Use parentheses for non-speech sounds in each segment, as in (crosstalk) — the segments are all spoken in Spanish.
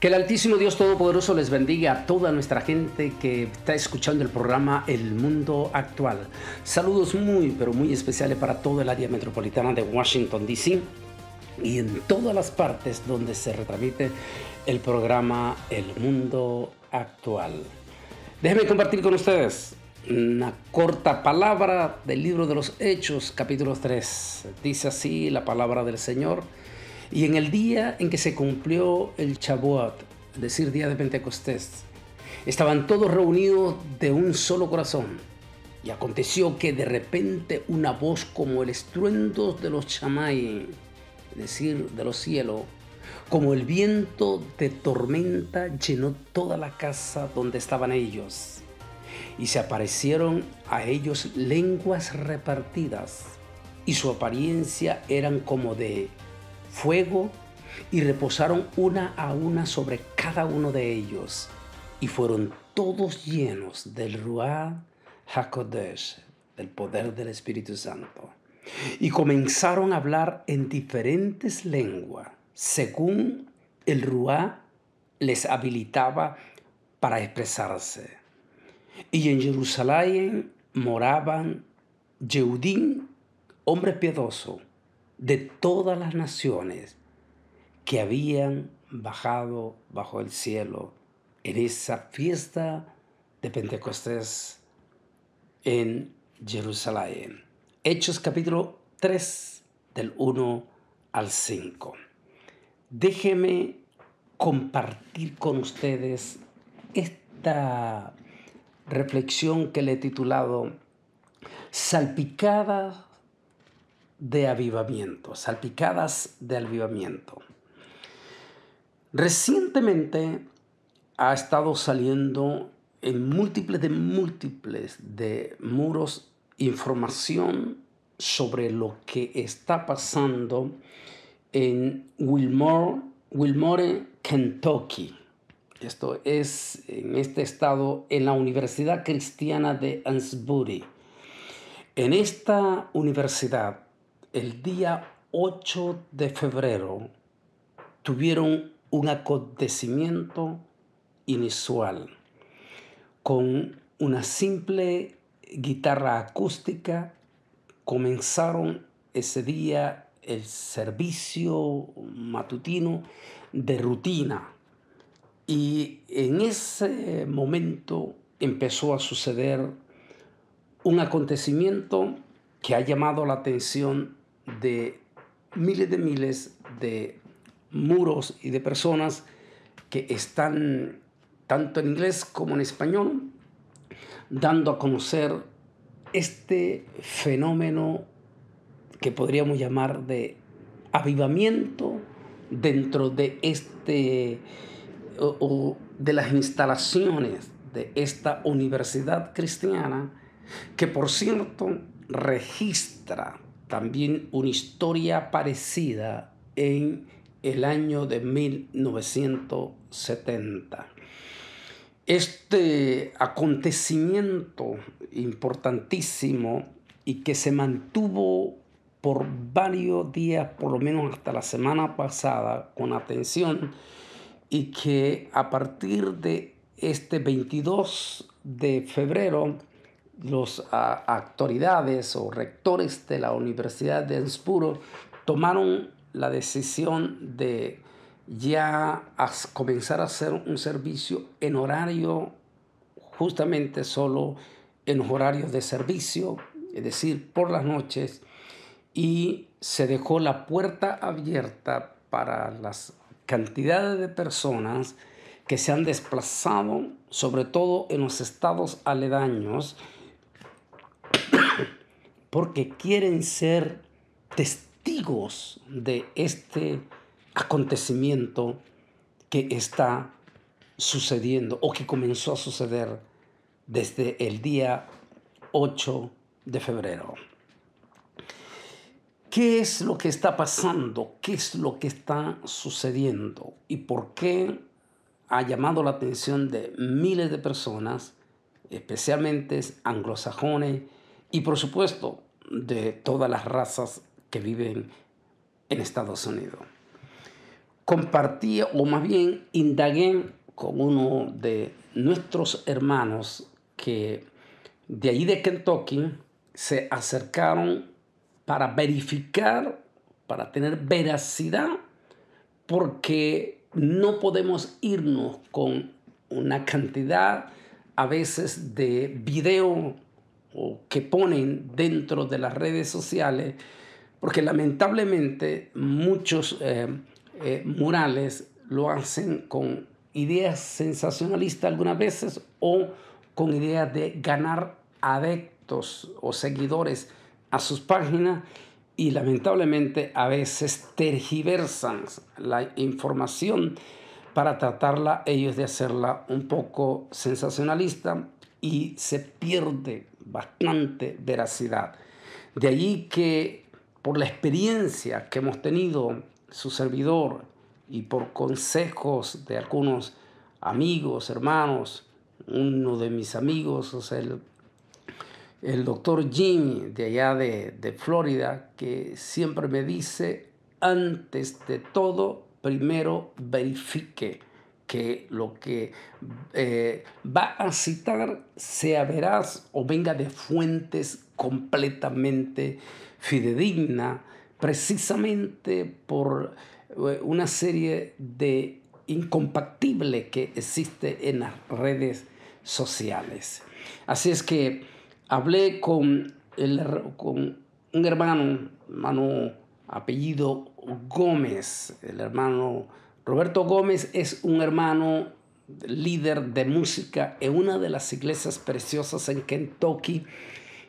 Que el Altísimo Dios Todopoderoso les bendiga a toda nuestra gente que está escuchando el programa El Mundo Actual. Saludos muy, pero muy especiales para toda el área metropolitana de Washington, D.C. y en todas las partes donde se retransmite el programa El Mundo Actual. Déjenme compartir con ustedes una corta palabra del libro de los Hechos, capítulo 3. Dice así la palabra del Señor y en el día en que se cumplió el Shavuot, es decir, día de Pentecostés, estaban todos reunidos de un solo corazón. Y aconteció que de repente una voz como el estruendo de los chamay, es decir, de los cielos, como el viento de tormenta llenó toda la casa donde estaban ellos. Y se aparecieron a ellos lenguas repartidas, y su apariencia eran como de fuego y reposaron una a una sobre cada uno de ellos y fueron todos llenos del ruá HaKodesh, del poder del Espíritu Santo. Y comenzaron a hablar en diferentes lenguas según el ruá les habilitaba para expresarse. Y en Jerusalén moraban Yehudim, hombre piedoso, de todas las naciones que habían bajado bajo el cielo en esa fiesta de Pentecostés en Jerusalén. Hechos capítulo 3 del 1 al 5. Déjeme compartir con ustedes esta reflexión que le he titulado Salpicada de avivamiento, salpicadas de avivamiento. Recientemente ha estado saliendo en múltiples de múltiples de muros información sobre lo que está pasando en Wilmore, Wilmore, Kentucky. Esto es en este estado, en la Universidad Cristiana de Ansbury. En esta universidad el día 8 de febrero tuvieron un acontecimiento inusual con una simple guitarra acústica comenzaron ese día el servicio matutino de rutina y en ese momento empezó a suceder un acontecimiento que ha llamado la atención de miles de miles de muros y de personas que están tanto en inglés como en español dando a conocer este fenómeno que podríamos llamar de avivamiento dentro de este o, de las instalaciones de esta universidad cristiana que por cierto registra también una historia parecida en el año de 1970. Este acontecimiento importantísimo y que se mantuvo por varios días, por lo menos hasta la semana pasada, con atención, y que a partir de este 22 de febrero los autoridades o rectores de la Universidad de Ensburo tomaron la decisión de ya comenzar a hacer un servicio en horario, justamente solo en horarios de servicio, es decir, por las noches, y se dejó la puerta abierta para las cantidades de personas que se han desplazado, sobre todo en los estados aledaños, porque quieren ser testigos de este acontecimiento que está sucediendo o que comenzó a suceder desde el día 8 de febrero. ¿Qué es lo que está pasando? ¿Qué es lo que está sucediendo? ¿Y por qué ha llamado la atención de miles de personas, especialmente anglosajones, y por supuesto de todas las razas que viven en Estados Unidos. Compartí, o más bien indagué con uno de nuestros hermanos que de ahí de Kentucky se acercaron para verificar, para tener veracidad, porque no podemos irnos con una cantidad a veces de video o que ponen dentro de las redes sociales, porque lamentablemente muchos eh, eh, murales lo hacen con ideas sensacionalistas algunas veces o con ideas de ganar adeptos o seguidores a sus páginas y lamentablemente a veces tergiversan la información para tratarla ellos de hacerla un poco sensacionalista y se pierde bastante veracidad. De ahí que por la experiencia que hemos tenido su servidor y por consejos de algunos amigos, hermanos, uno de mis amigos, o el, doctor Jimmy de allá de Florida, que siempre me dice, antes de todo, primero verifique que lo que eh, va a citar sea veraz o venga de fuentes completamente fidedigna, precisamente por eh, una serie de incompatibles que existe en las redes sociales. Así es que hablé con, con un hermano, hermano apellido Gómez, el hermano Roberto Gómez es un hermano líder de música en una de las iglesias preciosas en Kentucky,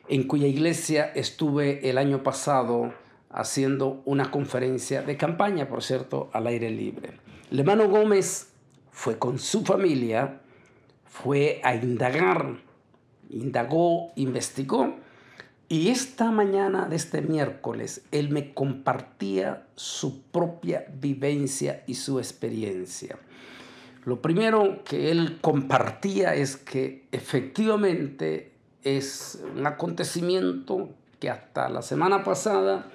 en cuya iglesia estuve el año pasado haciendo una conferencia de campaña, por cierto, al aire libre. El hermano Gómez fue con su familia, fue a indagar, indagó, investigó y esta mañana de este miércoles, él me compartía su propia vivencia y su experiencia. Lo primero que él compartía es que efectivamente es un acontecimiento que hasta la semana pasada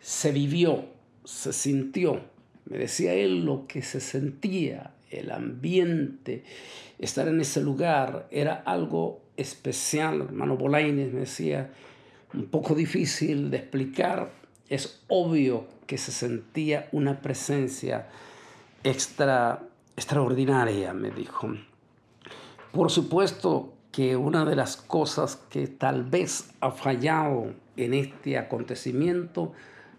se vivió, se sintió. Me decía él lo que se sentía, el ambiente, estar en ese lugar, era algo especial. Hermano Bolaines me decía, un poco difícil de explicar, es obvio que se sentía una presencia extra, extraordinaria, me dijo. Por supuesto que una de las cosas que tal vez ha fallado en este acontecimiento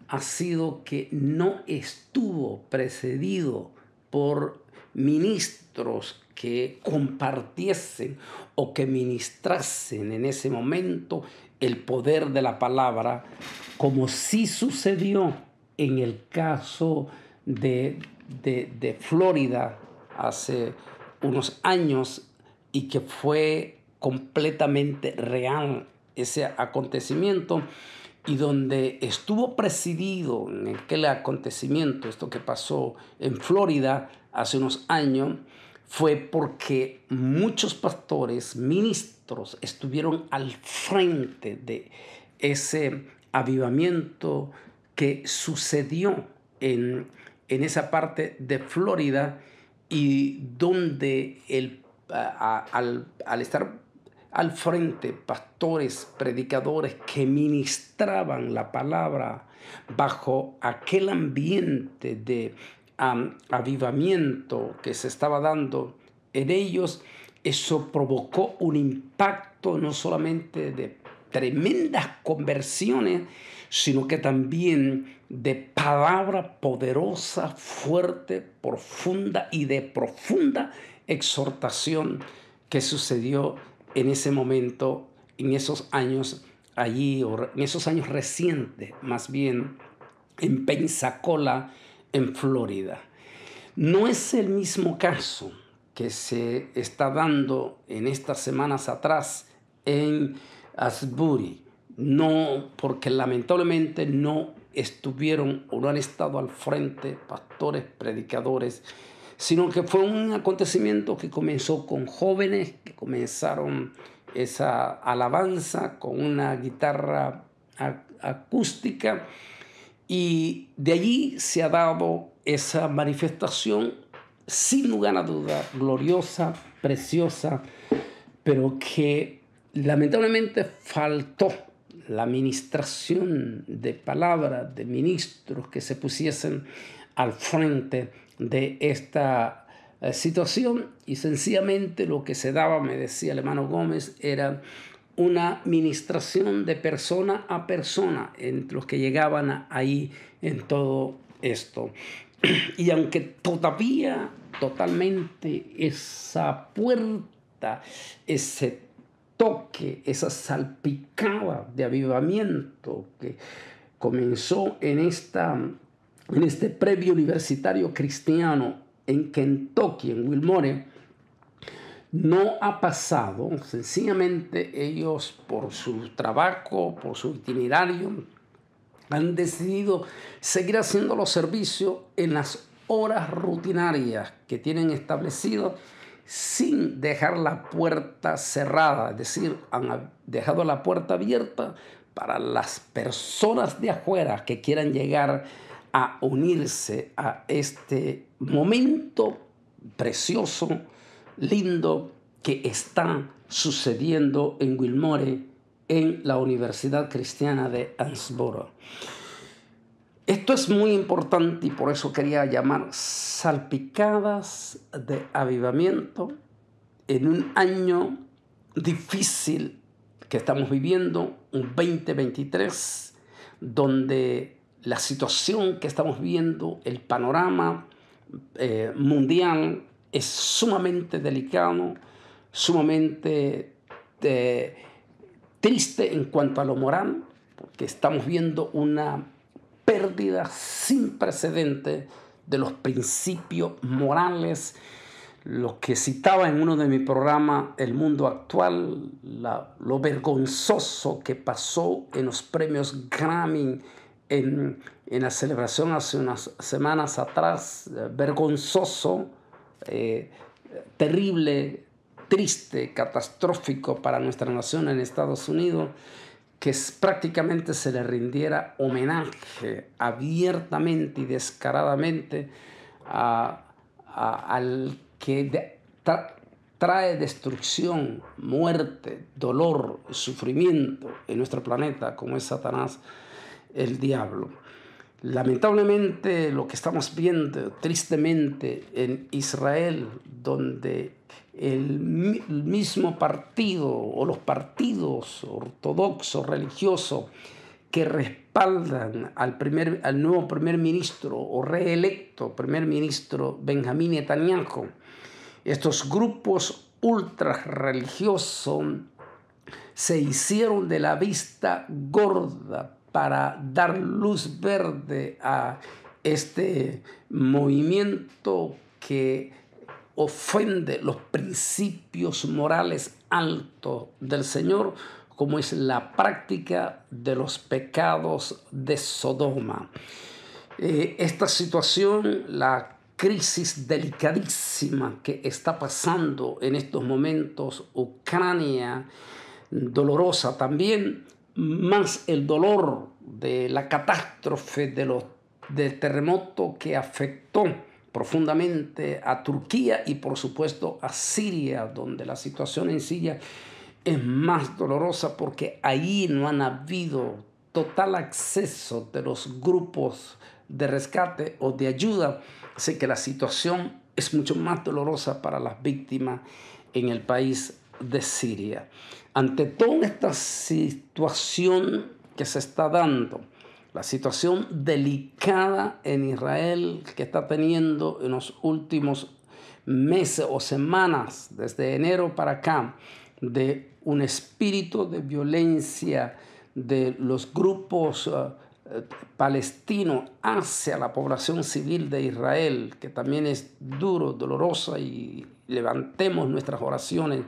ha sido que no estuvo precedido por ministros que compartiesen o que ministrasen en ese momento el poder de la palabra, como sí sucedió en el caso de, de, Florida hace unos años y que fue completamente real ese acontecimiento y donde estuvo presidido en aquel acontecimiento, esto que pasó en Florida hace unos años, fue porque muchos pastores, ministros, estuvieron al frente de ese avivamiento que sucedió en, esa parte de Florida y donde al, estar al frente pastores, predicadores que ministraban la palabra bajo aquel ambiente de avivamiento que se estaba dando en ellos, eso provocó un impacto no solamente de tremendas conversiones, sino que también de palabra poderosa, fuerte, profunda y de profunda exhortación que sucedió en ese momento, en esos años allí, o en esos años recientes, más bien, en Pensacola, en Florida. No es el mismo caso que se está dando en estas semanas atrás en Asbury. No, porque lamentablemente no estuvieron o no han estado al frente pastores, predicadores, sino que fue un acontecimiento que comenzó con jóvenes que comenzaron esa alabanza con una guitarra acústica y de allí se ha dado esa manifestación sin lugar a duda, gloriosa, preciosa, pero que lamentablemente faltó la administración de palabras de ministros que se pusiesen al frente de esta eh, situación y sencillamente lo que se daba, me decía el hermano Gómez, era una administración de persona a persona entre los que llegaban ahí en todo esto. (clears throat) Y aunque todavía totalmente esa puerta, ese toque, esa salpicada de avivamiento que comenzó en, esta, en este previo universitario cristiano en Kentucky, en Wilmore, no ha pasado. Sencillamente ellos por su trabajo, por su itinerario, han decidido seguir haciendo los servicios en las horas rutinarias que tienen establecido sin dejar la puerta cerrada, es decir, han dejado la puerta abierta para las personas de afuera que quieran llegar a unirse a este momento precioso, lindo, que está sucediendo en Wilmore, en la Universidad Cristiana de Ansboro. Esto es muy importante y por eso quería llamar salpicadas de avivamiento en un año difícil que estamos viviendo, un 2023, donde la situación que estamos viendo, el panorama eh, mundial es sumamente delicado, sumamente eh, triste en cuanto a lo moral, porque estamos viendo una pérdida sin precedente de los principios morales, lo que citaba en uno de mis programas, El Mundo Actual, lo vergonzoso que pasó en los premios Grammy en, la celebración hace unas semanas atrás, eh, vergonzoso, eh, terrible, triste, catastrófico para nuestra nación en Estados Unidos que prácticamente se le rindiera homenaje abiertamente y descaradamente al que trae destrucción, muerte, dolor, sufrimiento en nuestro planeta, como es Satanás, el diablo. Lamentablemente lo que estamos viendo tristemente en Israel, donde el mismo partido o los partidos ortodoxos, religiosos, que respaldan al, primer, al nuevo primer ministro o reelecto primer ministro Benjamín Netanyahu. Estos grupos ultrarreligiosos se hicieron de la vista gorda para dar luz verde a este movimiento que ofende los principios morales altos del Señor, como es la práctica de los pecados de Sodoma. Eh, esta situación, la crisis delicadísima que está pasando en estos momentos Ucrania, dolorosa también, más el dolor de la catástrofe de del terremoto que afectó profundamente a Turquía y por supuesto a Siria, donde la situación en Siria es más dolorosa porque ahí no han habido total acceso de los grupos de rescate o de ayuda, así que la situación es mucho más dolorosa para las víctimas en el país de Siria. Ante toda esta situación que se está dando, la situación delicada en Israel que está teniendo en los últimos meses o semanas, desde enero para acá, de un espíritu de violencia de los grupos eh, palestinos hacia la población civil de Israel, que también es duro, dolorosa, y levantemos nuestras oraciones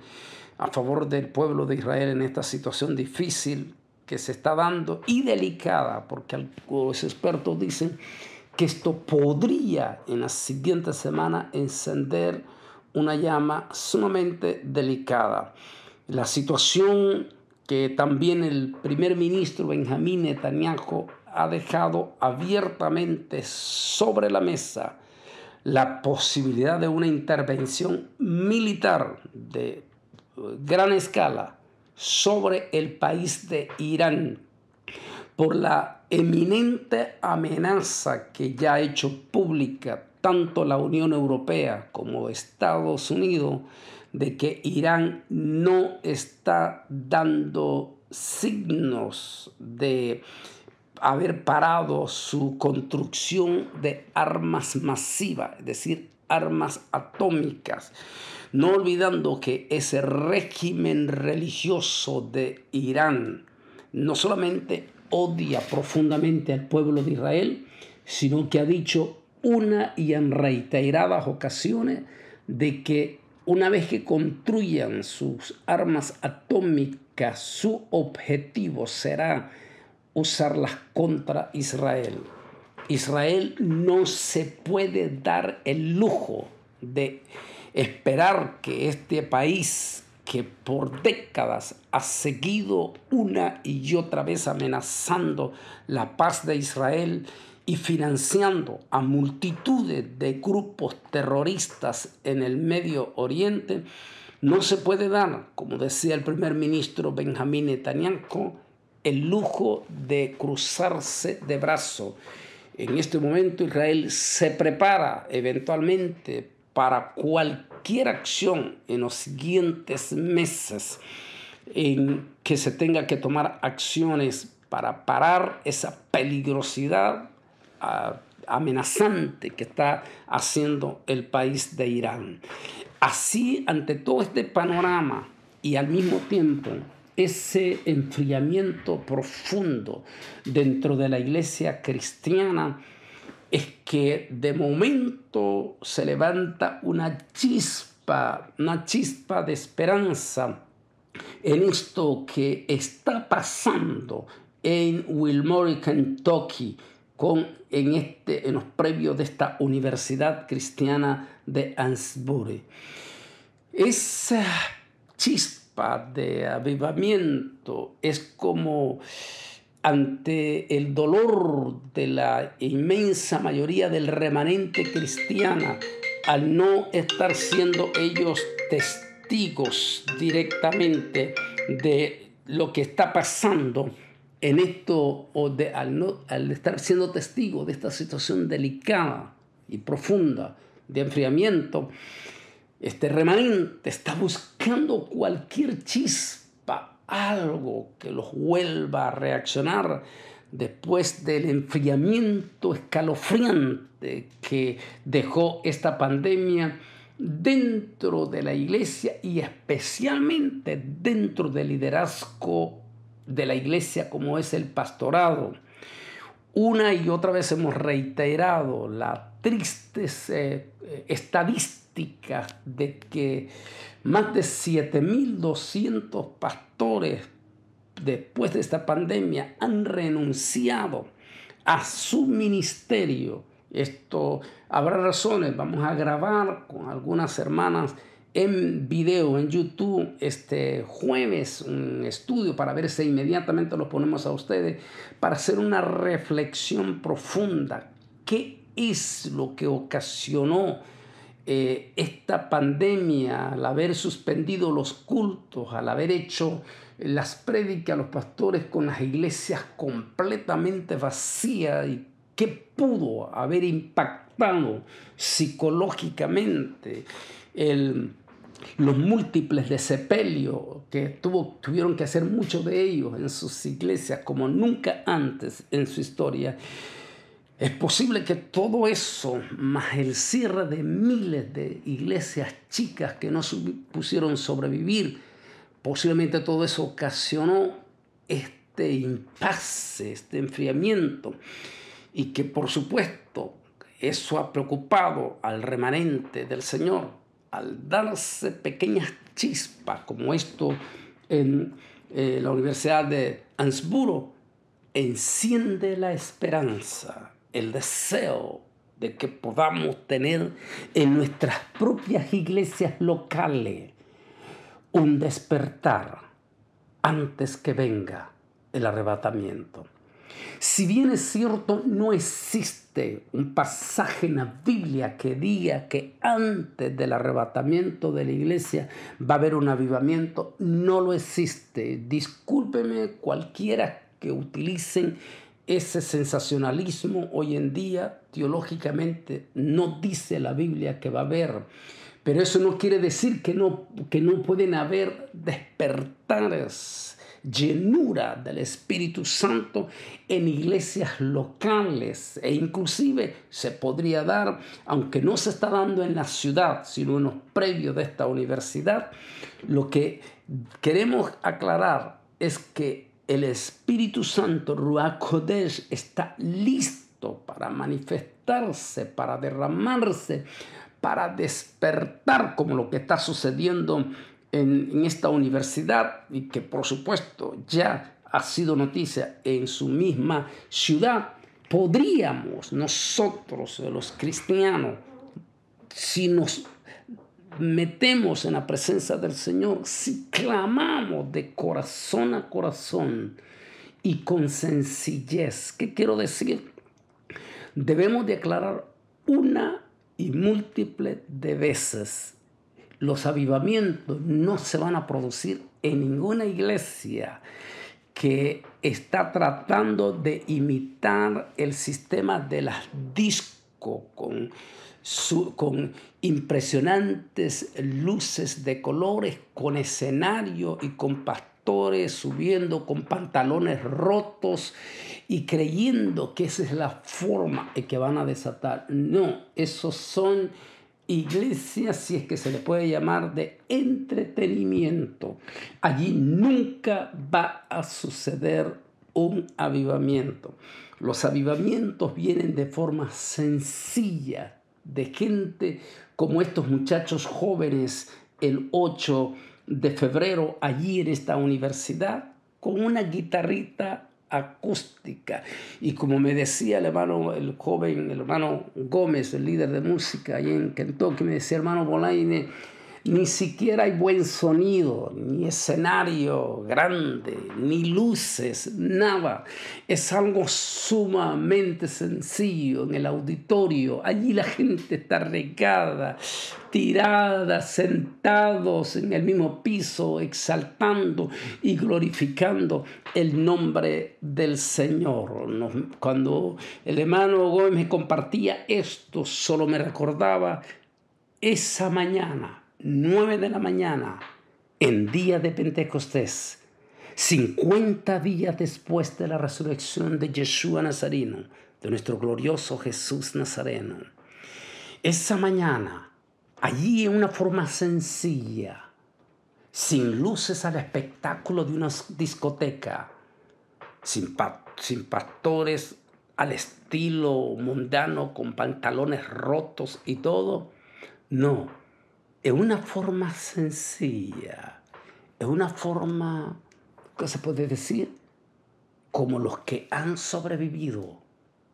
a favor del pueblo de Israel en esta situación difícil que se está dando y delicada, porque algunos expertos dicen que esto podría en la siguiente semana encender una llama sumamente delicada. La situación que también el primer ministro Benjamín Netanyahu ha dejado abiertamente sobre la mesa la posibilidad de una intervención militar de eh, gran escala sobre el país de Irán por la eminente amenaza que ya ha hecho pública tanto la Unión Europea como Estados Unidos de que Irán no está dando signos de haber parado su construcción de armas masivas, es decir, armas atómicas no olvidando que ese régimen religioso de Irán no solamente odia profundamente al pueblo de Israel, sino que ha dicho una y en reiteradas ocasiones de que una vez que construyan sus armas atómicas, su objetivo será usarlas contra Israel. Israel no se puede dar el lujo de Esperar que este país que por décadas ha seguido una y otra vez amenazando la paz de Israel y financiando a multitudes de grupos terroristas en el Medio Oriente, no se puede dar, como decía el primer ministro Benjamín Netanyahu, el lujo de cruzarse de brazos. En este momento Israel se prepara eventualmente para cualquier acción en los siguientes meses en que se tenga que tomar acciones para parar esa peligrosidad ah, amenazante que está haciendo el país de Irán. Así, ante todo este panorama y al mismo tiempo ese enfriamiento profundo dentro de la iglesia cristiana, es que de momento se levanta una chispa, una chispa de esperanza en esto que está pasando en Wilmore, Kentucky, con, en, este, en los previos de esta Universidad Cristiana de Ansbury. Esa chispa de avivamiento es como ante el dolor de la inmensa mayoría del remanente cristiana al no estar siendo ellos testigos directamente de lo que está pasando en esto o de, al, estar siendo testigo de esta situación delicada y profunda de enfriamiento, este remanente está buscando cualquier chispa algo que los vuelva a reaccionar después del enfriamiento escalofriante que dejó esta pandemia dentro de la iglesia y especialmente dentro del liderazgo de la iglesia como es el pastorado. Una y otra vez hemos reiterado la triste eh, eh, estadística de que más de 7.200 pastores después de esta pandemia han renunciado a su ministerio. Esto habrá razones, vamos a grabar con algunas hermanas en video, en YouTube, este jueves, un estudio para ver si inmediatamente lo ponemos a ustedes, para hacer una reflexión profunda. ¿Qué es lo que ocasionó eh, esta pandemia, al haber suspendido los cultos, al haber hecho las prédicas a los pastores con las iglesias completamente vacías, y qué pudo haber impactado psicológicamente los múltiples de sepelio que tuvieron que hacer muchos de ellos en sus iglesias como nunca antes en su historia. Es posible que todo eso, más el cierre de miles de iglesias chicas que no supusieron sobrevivir, posiblemente todo eso ocasionó este impasse, este enfriamiento, y que por supuesto eso ha preocupado al remanente del Señor al darse pequeñas chispas como esto en eh, la Universidad de Ansburo, enciende la esperanza el deseo de que podamos tener en nuestras propias iglesias locales un despertar antes que venga el arrebatamiento. Si bien es cierto, no existe un pasaje en la Biblia que diga que antes del arrebatamiento de la iglesia va a haber un avivamiento, no lo existe. Discúlpeme cualquiera que utilicen ese sensacionalismo hoy en día teológicamente no dice la Biblia que va a haber, pero eso no quiere decir que no, que no pueden haber despertares llenura del Espíritu Santo en iglesias locales e inclusive se podría dar, aunque no se está dando en la ciudad, sino en los previos de esta universidad, lo que queremos aclarar es que el Espíritu Santo, Ruach está listo para manifestarse, para derramarse, para despertar, como lo que está sucediendo en, en esta universidad y que por supuesto ya ha sido noticia en su misma ciudad, podríamos nosotros, los cristianos, si nos metemos en la presencia del Señor, si clamamos de corazón a corazón y con sencillez, ¿qué quiero decir? Debemos declarar una y múltiple de veces. Los avivamientos no se van a producir en ninguna iglesia que está tratando de imitar el sistema de las discos con con impresionantes luces de colores, con escenario y con pastores subiendo con pantalones rotos y creyendo que esa es la forma en que van a desatar. No, esos son iglesias, si es que se le puede llamar, de entretenimiento. Allí nunca va a suceder un avivamiento. Los avivamientos vienen de forma sencilla, de gente como estos muchachos jóvenes el 8 de febrero allí en esta universidad con una guitarrita acústica. Y como me decía el hermano, el joven, el hermano Gómez, el líder de música allí en Kentucky, me decía, hermano Bolaine, ni siquiera hay buen sonido, ni escenario grande, ni luces, nada. Es algo sumamente sencillo en el auditorio. Allí la gente está regada, tirada, sentados en el mismo piso, exaltando y glorificando el nombre del Señor. Cuando el hermano Gómez me compartía esto, solo me recordaba esa mañana 9 de la mañana, en día de Pentecostés, 50 días después de la resurrección de Yeshua Nazareno, de nuestro glorioso Jesús Nazareno. Esa mañana, allí en una forma sencilla, sin luces al espectáculo de una discoteca, sin, sin pastores al estilo mundano con pantalones rotos y todo, no, en una forma sencilla, en una forma, ¿qué se puede decir? Como los que han sobrevivido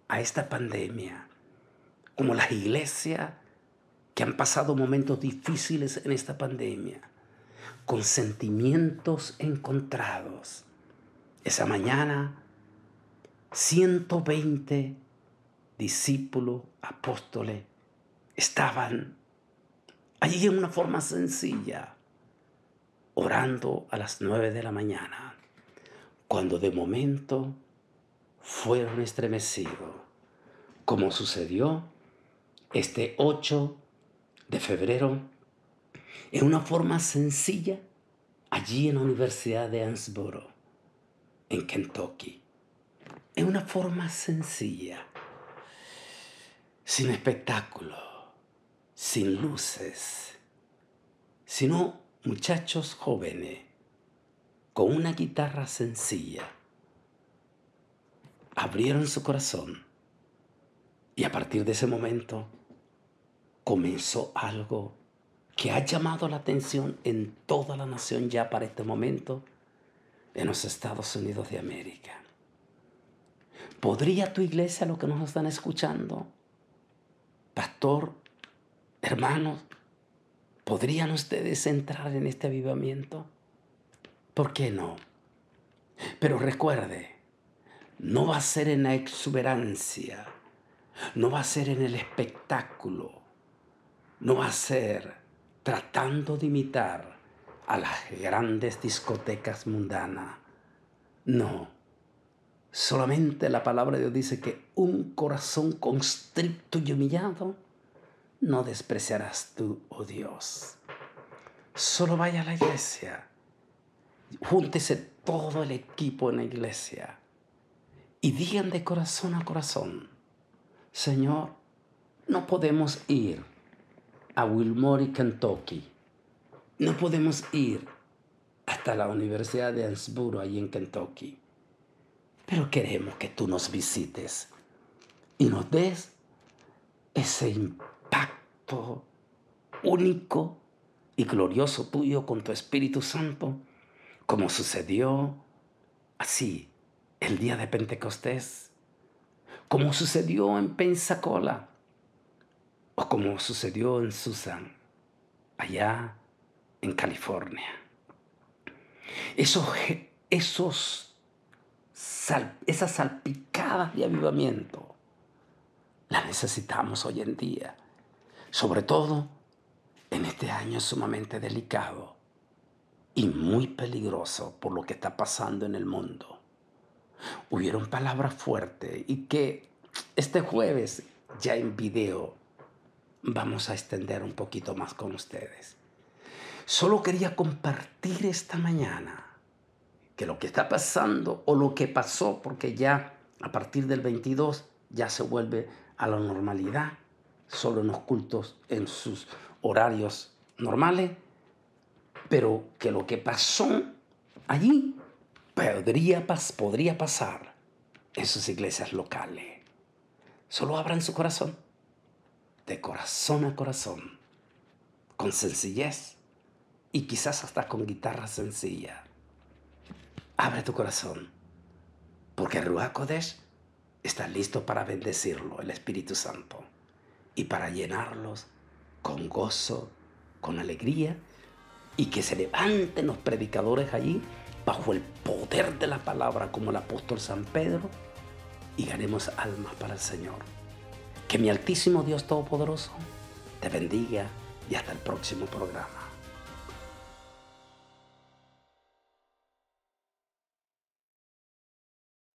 a esta pandemia, como las iglesias que han pasado momentos difíciles en esta pandemia, con sentimientos encontrados. Esa mañana, 120 discípulos, apóstoles, estaban Allí en una forma sencilla, orando a las nueve de la mañana, cuando de momento fueron estremecidos, como sucedió este 8 de febrero, en una forma sencilla, allí en la Universidad de Ansboro, en Kentucky. En una forma sencilla, sin espectáculo sin luces, sino muchachos jóvenes con una guitarra sencilla. Abrieron su corazón y a partir de ese momento comenzó algo que ha llamado la atención en toda la nación ya para este momento en los Estados Unidos de América. ¿Podría tu iglesia, lo que nos están escuchando, pastor, Hermanos, ¿podrían ustedes entrar en este avivamiento? ¿Por qué no? Pero recuerde, no va a ser en la exuberancia, no va a ser en el espectáculo, no va a ser tratando de imitar a las grandes discotecas mundanas. No. Solamente la palabra de Dios dice que un corazón constricto y humillado no despreciarás tú, oh Dios. Solo vaya a la iglesia. Júntese todo el equipo en la iglesia. Y digan de corazón a corazón, Señor, no podemos ir a Wilmore, Kentucky. No podemos ir hasta la Universidad de Ansburo, ahí en Kentucky. Pero queremos que tú nos visites y nos des ese impacto pacto único y glorioso tuyo con tu Espíritu Santo, como sucedió así el día de Pentecostés, como sucedió en Pensacola o como sucedió en Susan, allá en California. Esos, esos, esas salpicadas de avivamiento las necesitamos hoy en día sobre todo en este año sumamente delicado y muy peligroso por lo que está pasando en el mundo. Hubieron palabras fuertes y que este jueves ya en video vamos a extender un poquito más con ustedes. Solo quería compartir esta mañana que lo que está pasando o lo que pasó, porque ya a partir del 22 ya se vuelve a la normalidad, solo en los cultos, en sus horarios normales, pero que lo que pasó allí podría, pasar en sus iglesias locales. Solo abran su corazón, de corazón a corazón, con sencillez y quizás hasta con guitarra sencilla. Abre tu corazón, porque Ruach Kodesh está listo para bendecirlo, el Espíritu Santo y para llenarlos con gozo, con alegría y que se levanten los predicadores allí bajo el poder de la palabra como el apóstol San Pedro y ganemos almas para el Señor. Que mi altísimo Dios Todopoderoso te bendiga y hasta el próximo programa.